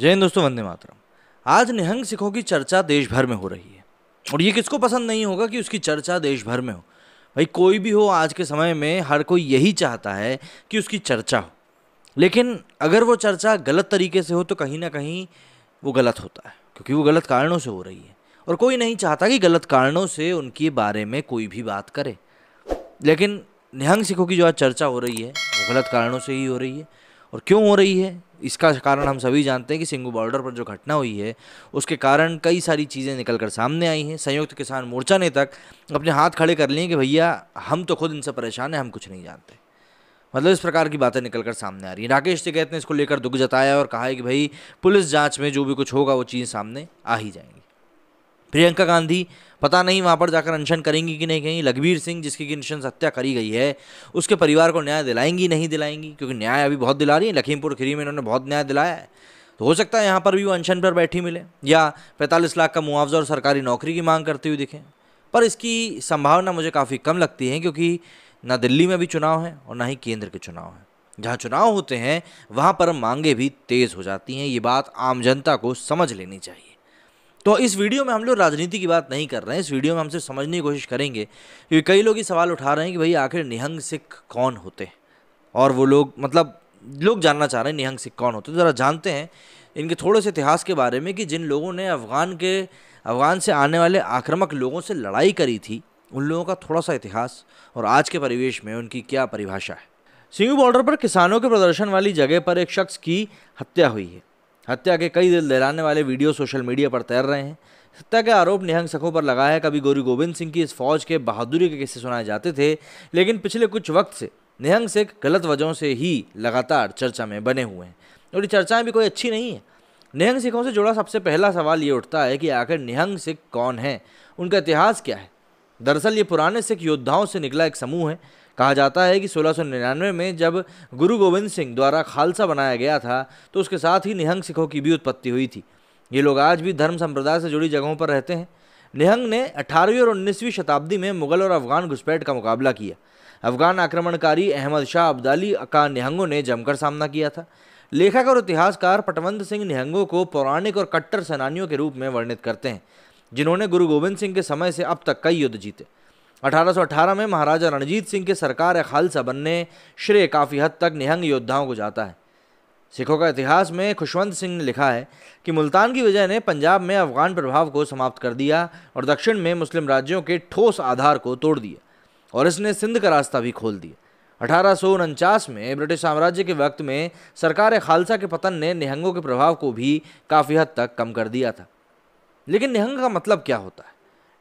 जय हिंद दोस्तों वंदे मातरम आज निहंग सिखों की चर्चा देश भर में हो रही है और ये किसको पसंद नहीं होगा कि उसकी चर्चा देश भर में हो भाई कोई भी हो आज के समय में हर कोई यही चाहता है कि उसकी चर्चा हो लेकिन अगर वो चर्चा गलत तरीके से हो तो कहीं ना कहीं वो गलत होता है क्योंकि वो गलत कारणों से हो रही है और कोई नहीं चाहता कि गलत कारणों से उनके बारे में कोई भी बात करे लेकिन निहंग सिखों की जो आज चर्चा हो रही है वो गलत कारणों से ही हो रही है और क्यों हो रही है इसका कारण हम सभी जानते हैं कि सिंगू बॉर्डर पर जो घटना हुई है उसके कारण कई सारी चीज़ें निकल कर सामने आई हैं संयुक्त किसान मोर्चा ने तक अपने हाथ खड़े कर लिए कि भैया हम तो खुद इनसे परेशान हैं हम कुछ नहीं जानते मतलब इस प्रकार की बातें निकल कर सामने आ रही हैं राकेश टिकैत ने इसको लेकर दुख जताया और कहा है कि भाई पुलिस जाँच में जो भी कुछ होगा वो चीज़ सामने आ ही जाएंगी प्रियंका गांधी पता नहीं वहाँ पर जाकर अनशन करेंगी कि नहीं कहीं लघबीर सिंह जिसकी निशंस हत्या करी गई है उसके परिवार को न्याय दिलाएंगी नहीं दिलाएंगी क्योंकि न्याय अभी बहुत दिला रही है लखीमपुर खीरी में इन्होंने बहुत न्याय दिलाया है तो हो सकता है यहाँ पर भी वो अनशन पर बैठी मिले या पैंतालीस लाख का मुआवजा और सरकारी नौकरी की मांग करती हुई दिखें पर इसकी संभावना मुझे काफ़ी कम लगती है क्योंकि ना दिल्ली में भी चुनाव है और ना ही केंद्र के चुनाव हैं जहाँ चुनाव होते हैं वहाँ पर मांगे भी तेज़ हो जाती हैं ये बात आम जनता को समझ लेनी चाहिए तो इस वीडियो में हम लोग राजनीति की बात नहीं कर रहे हैं इस वीडियो में हम सिर्फ समझने की कोशिश करेंगे क्योंकि कई लोग ये सवाल उठा रहे हैं कि भाई आखिर निहंग सिख कौन होते और वो लोग मतलब लोग जानना चाह रहे हैं निहंग सिख कौन होते तो ज़रा जानते हैं इनके थोड़े से इतिहास के बारे में कि जिन लोगों ने अफ़गान के अफ़गान से आने वाले आक्रामक लोगों से लड़ाई करी थी उन लोगों का थोड़ा सा इतिहास और आज के परिवेश में उनकी क्या परिभाषा है सिंगू बॉर्डर पर किसानों के प्रदर्शन वाली जगह पर एक शख्स की हत्या हुई है हत्या के कई दिल दहलाने वाले वीडियो सोशल मीडिया पर तैर रहे हैं हत्या के आरोप निहंग सखों पर लगा है कभी गोरी गोविंद सिंह की इस फौज के बहादुरी के किस्से सुनाए जाते थे लेकिन पिछले कुछ वक्त से निहंग सिख गलत वजहों से ही लगातार चर्चा में बने हुए हैं और ये चर्चाएं भी कोई अच्छी नहीं है निहंग सिखों से जुड़ा सबसे पहला सवाल ये उठता है कि आखिर निहंग सिख कौन है उनका इतिहास क्या है दरअसल ये पुराने सिख योद्धाओं से निकला एक समूह है कहा जाता है कि 1699 में जब गुरु गोविंद सिंह द्वारा खालसा बनाया गया था तो उसके साथ ही निहंग सिखों की भी उत्पत्ति हुई थी ये लोग आज भी धर्म संप्रदाय से जुड़ी जगहों पर रहते हैं निहंग ने 18वीं और 19वीं शताब्दी में मुगल और अफगान घुसपैठ का मुकाबला किया अफगान आक्रमणकारी अहमद शाह अब्दाली का निहंगों ने जमकर सामना किया था लेखक और इतिहासकार पटवंत सिंह निहंगों को पौराणिक और कट्टर सेनानियों के रूप में वर्णित करते हैं जिन्होंने गुरु गोविंद सिंह के समय से अब तक कई युद्ध जीते 1818 में महाराजा रणजीत सिंह के सरकार खालसा बनने श्रेय काफ़ी हद तक निहंग योद्धाओं को जाता है सिखों का इतिहास में खुशवंत सिंह ने लिखा है कि मुल्तान की विजय ने पंजाब में अफगान प्रभाव को समाप्त कर दिया और दक्षिण में मुस्लिम राज्यों के ठोस आधार को तोड़ दिया और इसने सिंध का रास्ता भी खोल दिया अठारह में ब्रिटिश साम्राज्य के वक्त में सरकार खालसा के पतन ने निहंगों के प्रभाव को भी काफ़ी हद तक कम कर दिया था लेकिन निहंग का मतलब क्या होता है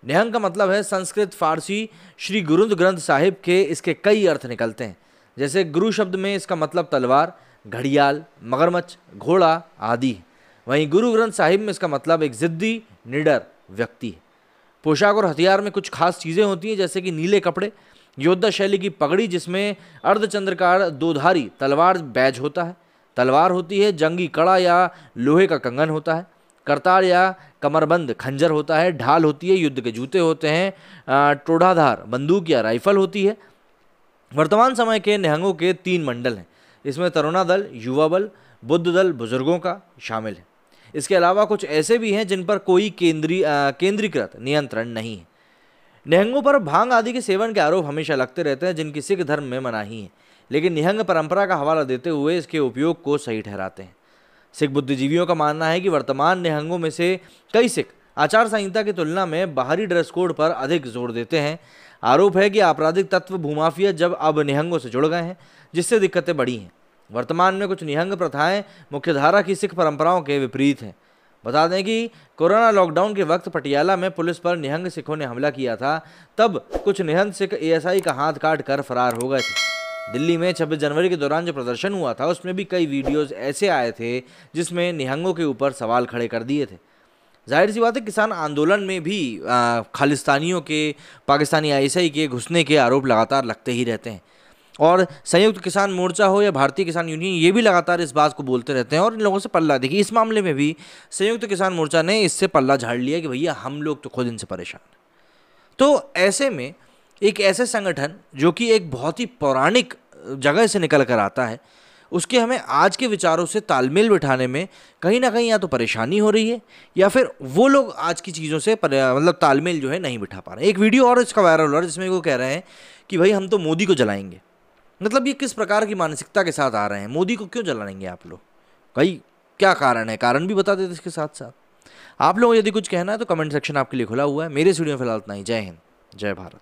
निहंग का मतलब है संस्कृत फारसी श्री गुरुद ग्रंथ साहिब के इसके कई अर्थ निकलते हैं जैसे गुरु शब्द में इसका मतलब तलवार घड़ियाल मगरमच्छ घोड़ा आदि वहीं गुरु ग्रंथ साहिब में इसका मतलब एक ज़िद्दी निडर व्यक्ति है पोशाक और हथियार में कुछ खास चीज़ें होती हैं जैसे कि नीले कपड़े योद्धा शैली की पगड़ी जिसमें अर्धचंद्रकार दोधारी तलवार बैज होता है तलवार होती है जंगी कड़ा या लोहे का कंगन होता है करतार या कमरबंद खंजर होता है ढाल होती है युद्ध के जूते होते हैं टोढ़ाधार बंदूक या राइफल होती है वर्तमान समय के निहंगों के तीन मंडल हैं इसमें तरुणा दल युवा बल बुद्ध दल बुजुर्गों का शामिल है इसके अलावा कुछ ऐसे भी हैं जिन पर कोई केंद्रीय केंद्रीकृत नियंत्रण नहीं है निहंगों पर भांग आदि के सेवन के आरोप हमेशा लगते रहते हैं जिनकी सिख धर्म में मनाही है लेकिन निहंग परंपरा का हवाला देते हुए इसके उपयोग को सही ठहराते हैं सिख बुद्धिजीवियों का मानना है कि वर्तमान निहंगों में से कई सिख आचार संहिता की तुलना में बाहरी ड्रेस कोड पर अधिक जोर देते हैं आरोप है कि आपराधिक तत्व भूमाफिया जब अब निहंगों से जुड़ गए हैं जिससे दिक्कतें बढ़ी हैं वर्तमान में कुछ निहंग प्रथाएं मुख्यधारा की सिख परंपराओं के विपरीत हैं बता दें कि कोरोना लॉकडाउन के वक्त पटियाला में पुलिस पर निहंग सिखों ने हमला किया था तब कुछ निहंग सिख एएसआई का हाथ काट कर फरार हो गए थे दिल्ली में 26 जनवरी के दौरान जो प्रदर्शन हुआ था उसमें भी कई वीडियोस ऐसे आए थे जिसमें निहंगों के ऊपर सवाल खड़े कर दिए थे जाहिर सी बात है किसान आंदोलन में भी खालिस्तानियों के पाकिस्तानी आईएसआई के घुसने के आरोप लगातार लगते ही रहते हैं और संयुक्त किसान मोर्चा हो या भारतीय किसान यूनियन ये भी लगातार इस बात को बोलते रहते हैं और इन लोगों से पल्ला देखिए इस मामले में भी संयुक्त किसान मोर्चा ने इससे पल्ला झाड़ लिया कि भैया हम लोग तो खुद इनसे परेशान तो ऐसे में एक ऐसे संगठन जो कि एक बहुत ही पौराणिक जगह से निकल कर आता है उसके हमें आज के विचारों से तालमेल बिठाने में कहीं ना कहीं या तो परेशानी हो रही है या फिर वो लोग आज की चीज़ों से मतलब तालमेल जो है नहीं बिठा पा रहे एक वीडियो और इसका वायरल हो रहा है जिसमें वो कह रहे हैं कि भाई हम तो मोदी को जलाएंगे मतलब ये किस प्रकार की मानसिकता के साथ आ रहे हैं मोदी को क्यों जलाएंगे आप लोग भाई क्या कारण है कारण भी बता देते इसके साथ साथ आप लोगों यदि कुछ कहना है तो कमेंट सेक्शन आपके लिए खुला हुआ है मेरे स्टूडियो में फिलहाल इतना ही जय हिंद जय भारत